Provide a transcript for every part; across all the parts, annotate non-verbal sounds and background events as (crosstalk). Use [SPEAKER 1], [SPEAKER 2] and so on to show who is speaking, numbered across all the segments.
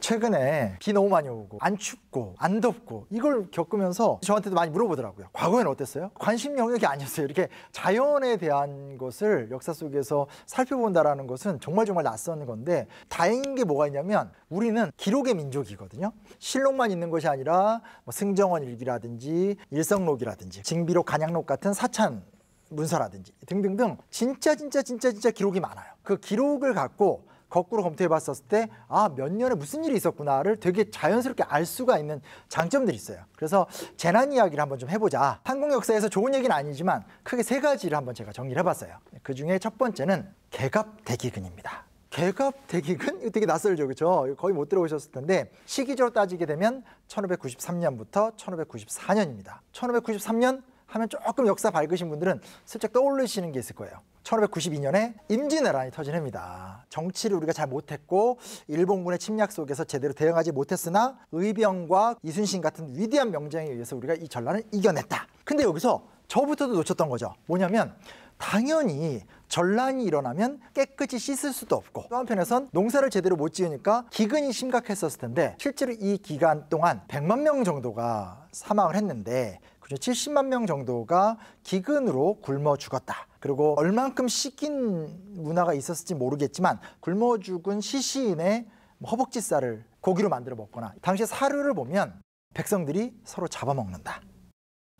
[SPEAKER 1] 최근에 비 너무 많이 오고 안 춥고 안 덥고 이걸 겪으면서 저한테도 많이 물어보더라고요. 과거에는 어땠어요? 관심 영역이 아니었어요. 이렇게 자연에 대한 것을 역사 속에서 살펴본다라는 것은 정말 정말 낯선 건데 다행인 게 뭐가 있냐면 우리는 기록의 민족이거든요. 실록만 있는 것이 아니라 뭐 승정원 일기라든지 일성록이라든지 징비록, 간양록 같은 사찬 문서라든지 등등등 진짜 진짜 진짜 진짜 기록이 많아요. 그 기록을 갖고 거꾸로 검토해 봤었을 때아몇 년에 무슨 일이 있었구나를 되게 자연스럽게 알 수가 있는 장점들이 있어요. 그래서 재난 이야기를 한번 좀 해보자. 한국 역사에서 좋은 얘기는 아니지만 크게 세 가지를 한번 제가 정리를 해봤어요. 그 중에 첫 번째는 개갑대기근입니다. 개갑대기근? 이거 되게 낯설죠, 그렇죠? 거의 못 들어보셨을 텐데 시기적으로 따지게 되면 1593년부터 1594년입니다. 1593년 하면 조금 역사 밝으신 분들은 슬쩍 떠올리시는 게 있을 거예요. 1592년에 임진왜란이 터진 해입니다. 정치를 우리가 잘 못했고 일본군의 침략 속에서 제대로 대응하지 못했으나 의병과 이순신 같은 위대한 명장에 의해서 우리가 이 전란을 이겨냈다. 근데 여기서 저부터도 놓쳤던 거죠. 뭐냐면 당연히 전란이 일어나면 깨끗이 씻을 수도 없고 또 한편에선 농사를 제대로 못 지으니까 기근이 심각했었을 텐데 실제로 이 기간 동안 100만 명 정도가 사망을 했는데 70만 명 정도가 기근으로 굶어 죽었다. 그리고 얼만큼 식인 문화가 있었을지 모르겠지만 굶어 죽은 시시인의 뭐 허벅지살을 고기로 만들어 먹거나 당시 사료를 보면 백성들이 서로 잡아먹는다.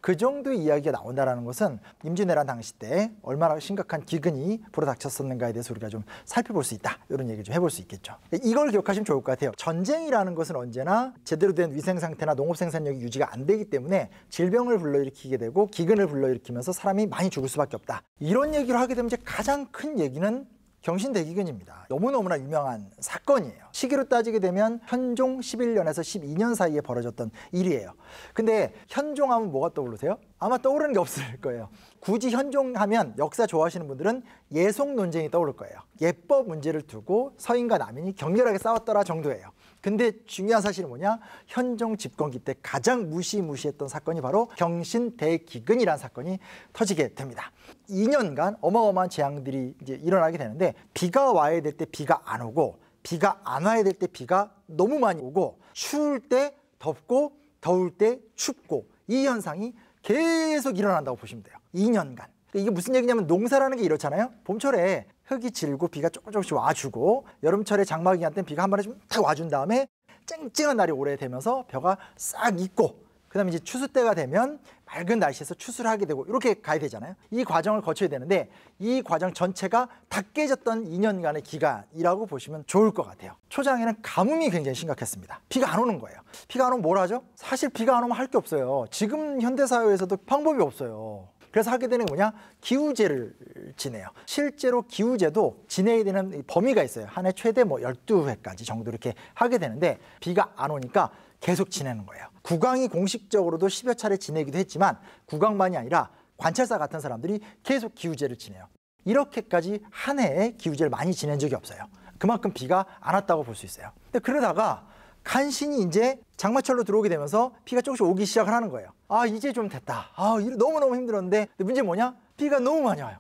[SPEAKER 1] 그 정도 이야기가 나온다라는 것은 임진왜란 당시 때 얼마나 심각한 기근이 불어닥쳤었는가에 대해서 우리가 좀 살펴볼 수 있다 이런 얘기를 좀 해볼 수 있겠죠 이걸 기억하시면 좋을 것 같아요 전쟁이라는 것은 언제나 제대로 된 위생 상태나 농업 생산력이 유지가 안 되기 때문에 질병을 불러일으키게 되고 기근을 불러일으키면서 사람이 많이 죽을 수밖에 없다 이런 얘기를 하게 되면 이제 가장 큰 얘기는 경신대기근입니다. 너무너무나 유명한 사건이에요. 시기로 따지게 되면 현종 11년에서 12년 사이에 벌어졌던 일이에요. 근데 현종 하면 뭐가 떠오르세요? 아마 떠오르는 게 없을 거예요. 굳이 현종 하면 역사 좋아하시는 분들은 예송 논쟁이 떠오를 거예요. 예법 문제를 두고 서인과 남인이 격렬하게 싸웠더라 정도예요. 근데 중요한 사실은 뭐냐? 현종 집권기 때 가장 무시무시했던 사건이 바로 경신 대기근이라는 사건이 터지게 됩니다. 2년간 어마어마한 재앙들이 이제 일어나게 되는데 비가 와야 될 때 비가 안 오고 비가 안 와야 될 때 비가 너무 많이 오고 추울 때 덥고 더울 때 춥고 이 현상이 계속 일어난다고 보시면 돼요. 2년간. 이게 무슨 얘기냐면 농사라는 게 이렇잖아요. 봄철에 흙이 질고 비가 조금 조금씩 와주고 여름철에 장마 기간 때 비가 한 번에 좀탁 와준 다음에 쨍쨍한 날이 오래되면서 벼가 싹 익고 그다음에 이제 추수 때가 되면 맑은 날씨에서 추수를 하게 되고 이렇게 가야 되잖아요. 이 과정을 거쳐야 되는데 이 과정 전체가 다 깨졌던 2년간의 기간이라고 보시면 좋을 것 같아요. 초장에는 가뭄이 굉장히 심각했습니다. 비가 안 오는 거예요. 비가 안 오면 뭘 하죠? 사실 비가 안 오면 할 게 없어요. 지금 현대 사회에서도 방법이 없어요. 그래서 하게 되는 뭐냐? 기우제를 지내요. 실제로 기우제도 지내야 되는 범위가 있어요. 한 해 최대 뭐 열두 회까지 정도 이렇게 하게 되는데 비가 안 오니까 계속 지내는 거예요. 국왕이 공식적으로도 1 0여 차례 지내기도 했지만 국왕만이 아니라 관찰사 같은 사람들이 계속 기우제를 지내요. 이렇게까지 한 해에 기우제를 많이 지낸 적이 없어요. 그만큼 비가 안 왔다고 볼 수 있어요. 근데 그러다가 간신히 이제 장마철로 들어오게 되면서 피가 조금씩 오기 시작을 하는 거예요. 아 이제 좀 됐다. 아 너무너무 힘들었는데 문제 뭐냐? 피가 너무 많이 와요.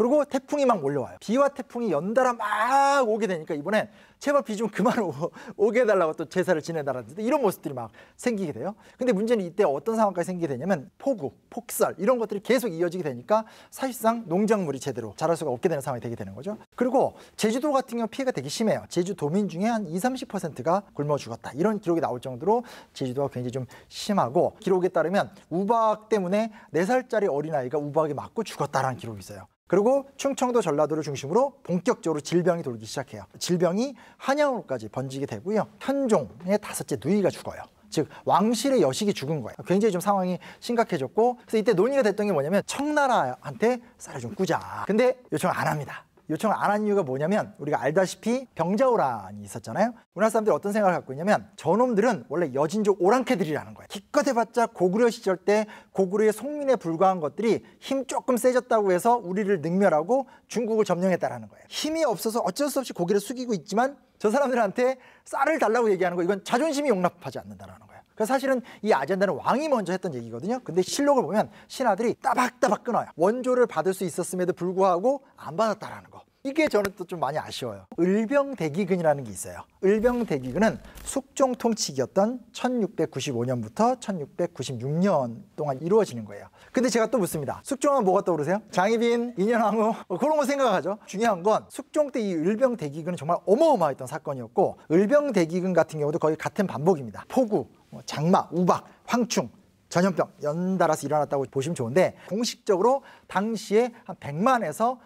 [SPEAKER 1] 그리고 태풍이 막 몰려와요. 비와 태풍이 연달아 막 오게 되니까 이번엔 제발 비 좀 그만 (laughs) 오, 게 해달라고 또 제사를 지내달라는 데 이런 모습들이 막 생기게 돼요. 근데 문제는 이때 어떤 상황까지 생기게 되냐면 폭우, 폭설 이런 것들이 계속 이어지게 되니까 사실상 농작물이 제대로 자랄 수가 없게 되는 상황이 되게 되는 거죠. 그리고 제주도 같은 경우 피해가 되게 심해요. 제주도민 중에 한 20, 30%가 굶어 죽었다. 이런 기록이 나올 정도로 제주도가 굉장히 좀 심하고 기록에 따르면 우박 때문에 네살짜리 어린아이가 우박에 맞고 죽었다라는 기록이 있어요. 그리고 충청도 전라도를 중심으로 본격적으로 질병이 돌기 시작해요. 질병이 한양으로까지 번지게 되고요. 현종의 다섯째 누이가 죽어요. 즉 왕실의 여식이 죽은 거예요. 굉장히 좀 상황이 심각해졌고 그래서 이때 논의가 됐던 게 뭐냐면 청나라한테 쌀을 좀 꾸자. 근데 요청 을안 합니다. 요청을 안 한 이유가 뭐냐면 우리가 알다시피 병자호란이 있었잖아요. 우리나라 사람들이 어떤 생각을 갖고 있냐면 저놈들은 원래 여진족 오랑캐들이라는 거예요. 기껏 해봤자 고구려 시절 때 고구려의 속민에 불과한 것들이 힘 조금 세졌다고 해서 우리를 능멸하고 중국을 점령했다라는 거예요. 힘이 없어서 어쩔 수 없이 고개를 숙이고 있지만 저 사람들한테 쌀을 달라고 얘기하는 거 이건 자존심이 용납하지 않는다라는 거예요. 그래서 사실은 이 아젠다는 왕이 먼저 했던 얘기거든요. 근데 실록을 보면 신하들이 따박따박 끊어요. 원조를 받을 수 있었음에도 불구하고 안 받았다라는 거. 이게 저는 또 좀 많이 아쉬워요. 을병대기근이라는 게 있어요. 을병대기근은 숙종 통치기였던 1695년부터 1696년 동안 이루어지는 거예요. 근데 제가 또 묻습니다. 숙종은 뭐가 떠오르세요? 장희빈, 인현왕후 뭐 그런 거 생각하죠. 중요한 건 숙종 때 이 을병대기근은 정말 어마어마했던 사건이었고 을병대기근 같은 경우도 거의 같은 반복입니다. 포구, 뭐 장마, 우박, 황충, 전염병 연달아서 일어났다고 보시면 좋은데 공식적으로 당시에 한 100만에서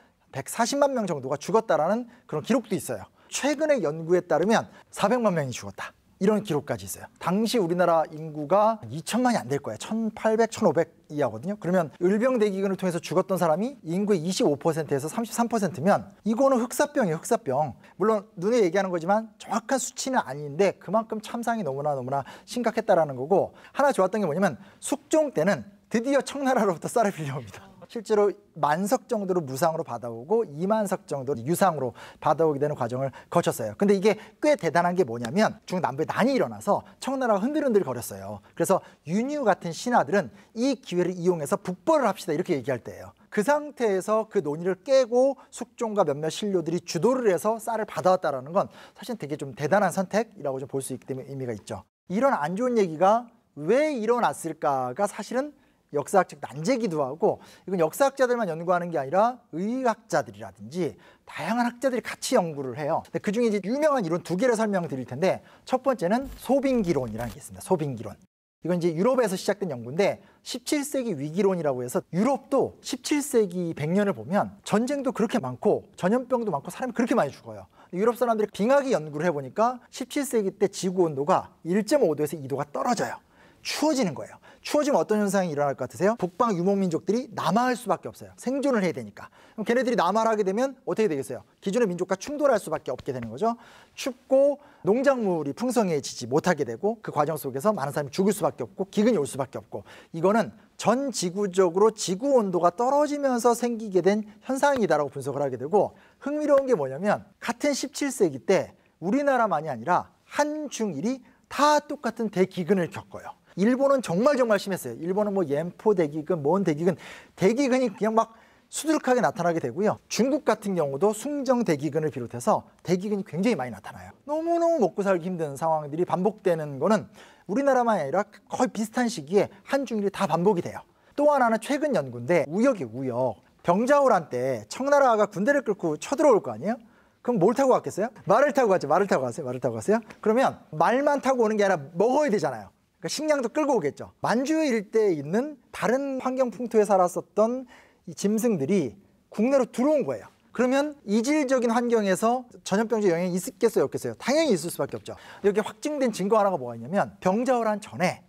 [SPEAKER 1] 140만 명 정도가 죽었다라는 그런 기록도 있어요. 최근의 연구에 따르면 400만 명이 죽었다. 이런 기록까지 있어요. 당시 우리나라 인구가 2천만이 안 될 거예요. 1,800, 1,500 이하거든요. 그러면 을병 대기근을 통해서 죽었던 사람이 인구의 25%에서 33%면 이거는 흑사병이에요, 흑사병. 물론 눈에 얘기하는 거지만 정확한 수치는 아닌데 그만큼 참상이 너무나 너무나 심각했다라는 거고 하나 좋았던 게 뭐냐면 숙종 때는 드디어 청나라로부터 쌀을 빌려옵니다. 실제로 만석 정도로 무상으로 받아오고 2만석 정도 유상으로 받아오게 되는 과정을 거쳤어요. 근데 이게 꽤 대단한 게 뭐냐면 중남부에 난이 일어나서 청나라가 흔들흔들 거렸어요. 그래서 윤유 같은 신하들은 이 기회를 이용해서 북벌을 합시다 이렇게 얘기할 때예요. 그 상태에서 그 논의를 깨고 숙종과 몇몇 신료들이 주도를 해서 쌀을 받아왔다는 건 사실 되게 좀 대단한 선택이라고 볼 수 있기 때문에 의미가 있죠. 이런 안 좋은 얘기가 왜 일어났을까가 사실은 역사학적 난제기도 하고 이건 역사학자들만 연구하는 게 아니라 의학자들이라든지 다양한 학자들이 같이 연구를 해요. 그중에 이제 유명한 이론 두 개를 설명드릴 텐데 첫 번째는 소빙기론이라는 게 있습니다. 소빙기론. 이건 이제 유럽에서 시작된 연구인데 17세기 위기론이라고 해서 유럽도 17세기 100년을 보면 전쟁도 그렇게 많고 전염병도 많고 사람이 그렇게 많이 죽어요. 유럽 사람들이 빙하기 연구를 해보니까 17세기 때 지구 온도가 1.5도에서 2도가 떨어져요. 추워지는 거예요. 추워지면 어떤 현상이 일어날 것 같으세요? 북방 유목민족들이 남하할 수밖에 없어요. 생존을 해야 되니까. 그럼 걔네들이 남하를 하게 되면 어떻게 되겠어요? 기존의 민족과 충돌할 수밖에 없게 되는 거죠. 춥고 농작물이 풍성해지지 못하게 되고 그 과정 속에서 많은 사람이 죽을 수밖에 없고 기근이 올 수밖에 없고 이거는 전 지구적으로 지구 온도가 떨어지면서 생기게 된 현상이다라고 분석을 하게 되고 흥미로운 게 뭐냐면 같은 17세기 때 우리나라만이 아니라 한중일이 다 똑같은 대기근을 겪어요. 일본은 정말 정말 심했어요. 일본은 뭐 옌포 대기근, 뭔 대기근, 대기근이 그냥 막 수두룩하게 나타나게 되고요. 중국 같은 경우도 숭정 대기근을 비롯해서 대기근이 굉장히 많이 나타나요. 너무너무 먹고 살기 힘든 상황들이 반복되는 거는 우리나라만이 아니라 거의 비슷한 시기에 한중일이 다 반복이 돼요. 또 하나는 최근 연구인데 우역이 우역. 병자호란 때 청나라가 군대를 끌고 쳐들어올 거 아니에요? 그럼 뭘 타고 갔겠어요? 말을 타고 갔죠. 말을 타고 갔어요. 말을 타고 갔어요. 그러면 말만 타고 오는 게 아니라 먹어야 되잖아요. 그러니까 식량도 끌고 오겠죠. 만주 일대에 있는 다른 환경 풍토에 살았었던 이 짐승들이 국내로 들어온 거예요. 그러면 이질적인 환경에서 전염병제 영향이 있겠어요, 없겠어요? 당연히 있을 수밖에 없죠. 여기 확증된 증거 하나가 뭐가 있냐면 병자호란 전에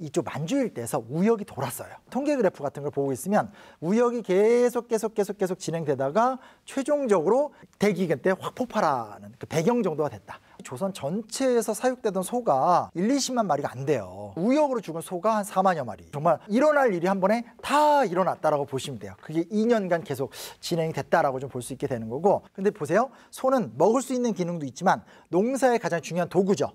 [SPEAKER 1] 이쪽 만주일대에서 우역이 돌았어요. 통계 그래프 같은 걸 보고 있으면 우역이 계속 계속 계속 계속 진행되다가 최종적으로 대기근때 확 폭발하는 그 배경 정도가 됐다. 조선 전체에서 사육되던 소가 1, 20만 마리가 안 돼요. 우역으로 죽은 소가 한 4만여 마리. 정말 일어날 일이 한 번에 다 일어났다라고 보시면 돼요. 그게 2년간 계속 진행이 됐다라고 좀 볼 수 있게 되는 거고. 근데 보세요. 소는 먹을 수 있는 기능도 있지만 농사의 가장 중요한 도구죠.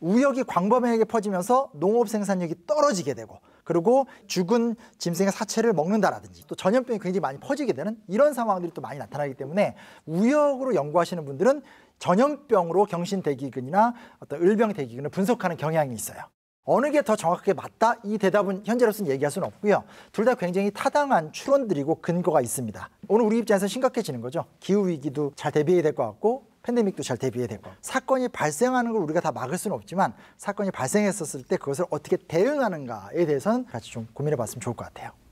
[SPEAKER 1] 우역이 광범위하게 퍼지면서 농업 생산력이 떨어지게 되고 그리고 죽은 짐승의 사체를 먹는다라든지 또 전염병이 굉장히 많이 퍼지게 되는 이런 상황들이 또 많이 나타나기 때문에 우역으로 연구하시는 분들은 전염병으로 경신 대기근이나 어떤 을병 대기근을 분석하는 경향이 있어요. 어느 게 더 정확하게 맞다? 이 대답은 현재로서는 얘기할 수는 없고요. 둘 다 굉장히 타당한 추론들이고 근거가 있습니다. 오늘 우리 입장에서 심각해지는 거죠. 기후 위기도 잘 대비해야 될 것 같고 팬데믹도 잘 대비해야 되고 사건이 발생하는 걸 우리가 다 막을 수는 없지만 사건이 발생했었을 때 그것을 어떻게 대응하는가에 대해서는 같이 좀 고민해 봤으면 좋을 것 같아요.